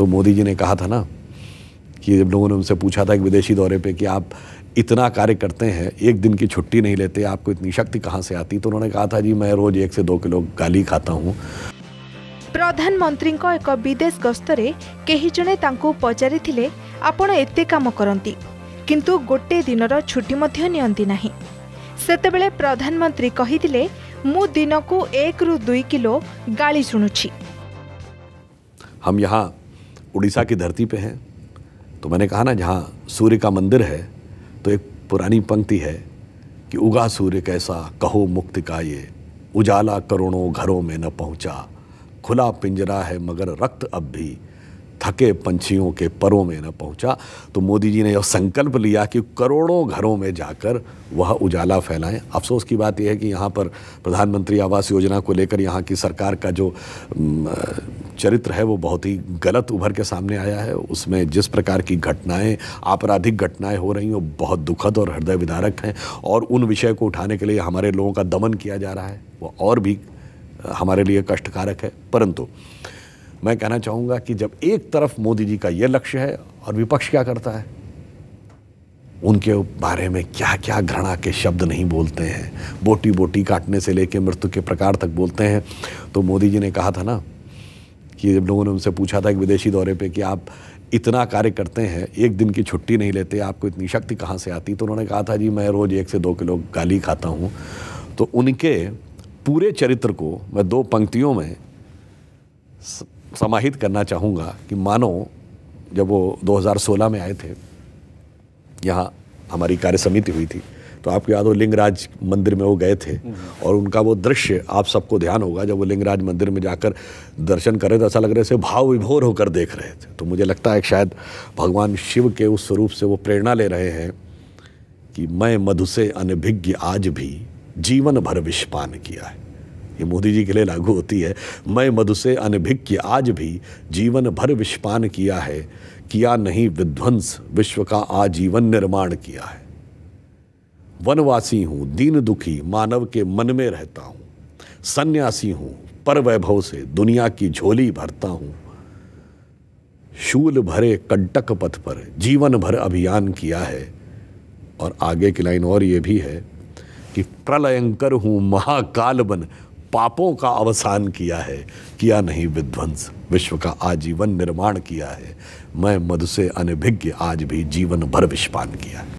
तो मोदी जी ने कहा था ना कि जब लोगों ने उनसे पूछा था कि विदेशी दौरे पे कि आप इतना कार्य करते हैं एक दिन की छुट्टी नहीं लेते आपको इतनी शक्ति कहाँ से आती तो उन्होंने कहा था जी मैं रोज एक से दो किलो गाली खाता हूँ ପ୍ରଧାନମନ୍ତ୍ରୀଙ୍କ ଏକ ବିଦେଶ ଗସ୍ତରେ କେହି ଜଣେ ତାଙ୍କୁ ପଚାରିଥିଲେ ଆପଣ ଏତେ କାମ କରନ୍ତି କିନ୍ତୁ ଗୋଟେ ଦିନର ଛୁଟି ମଧ୍ୟ ନିଅନ୍ତି ନାହିଁ ସେତେବେଳେ ପ୍ରଧାନମନ୍ତ୍ରୀ କହିଥିଲେ ମୁଁ ଦିନକୁ ଏକରୁ ଦୁଇ କିଲୋ ଗାଳି ଶୁଣୁଛି हम यहाँ उड़ीसा की धरती पे हैं तो मैंने कहा ना जहाँ सूर्य का मंदिर है तो एक पुरानी पंक्ति है कि उगा सूर्य कैसा कहो मुक्त का ये उजाला करोड़ों घरों में न पहुँचा खुला पिंजरा है मगर रक्त अब भी थके पंछियों के परों में न पहुंचा तो मोदी जी ने यह संकल्प लिया कि करोड़ों घरों में जाकर वह उजाला फैलाएं अफसोस की बात यह है कि यहाँ पर प्रधानमंत्री आवास योजना को लेकर यहाँ की सरकार का जो चरित्र है वो बहुत ही गलत उभर के सामने आया है उसमें जिस प्रकार की घटनाएं आपराधिक घटनाएं हो रही हैं वो बहुत दुखद और हृदय विदारक हैं और उन विषय को उठाने के लिए हमारे लोगों का दमन किया जा रहा है वो और भी हमारे लिए कष्टकारक है परंतु मैं कहना चाहूँगा कि जब एक तरफ मोदी जी का ये लक्ष्य है और विपक्ष क्या करता है उनके बारे में क्या क्या घृणा के शब्द नहीं बोलते हैं बोटी बोटी काटने से लेकर मृत्यु के प्रकार तक बोलते हैं तो मोदी जी ने कहा था ना कि जब लोगों ने उनसे पूछा था एक विदेशी दौरे पे कि आप इतना कार्य करते हैं एक दिन की छुट्टी नहीं लेते आपको इतनी शक्ति कहाँ से आती तो उन्होंने कहा था जी मैं रोज़ एक से दो किलो गाली खाता हूँ तो उनके पूरे चरित्र को मैं दो पंक्तियों में समाहित करना चाहूँगा कि मानो जब वो 2016 में आए थे यहाँ हमारी कार्य समिति हुई थी तो आपको तो याद हो लिंगराज मंदिर में वो गए थे और उनका वो दृश्य आप सबको ध्यान होगा जब वो लिंगराज मंदिर में जाकर दर्शन कर रहे तो ऐसा लग रहे थे भाव विभोर होकर देख रहे थे तो मुझे लगता है शायद भगवान शिव के उस स्वरूप से वो प्रेरणा ले रहे हैं कि मैं मधु से अनभिज्ञ आज भी जीवन भर विषपान किया है ये मोदी जी के लिए लागू होती है मैं मधु से अनभिज्ञ आज भी जीवन भर विषपान किया है किया नहीं विध्वंस विश्व का आजीवन निर्माण किया है वनवासी हूँ दीन दुखी मानव के मन में रहता हूँ सन्यासी हूँ पर वैभव से दुनिया की झोली भरता हूँ शूल भरे कंटक पथ पर जीवन भर अभियान किया है और आगे की लाइन और ये भी है कि प्रलयंकर हूँ महाकाल बन पापों का अवसान किया है किया नहीं विध्वंस विश्व का आजीवन निर्माण किया है मैं मधु से अनभिज्ञ आज भी जीवन भर विश्वान किया है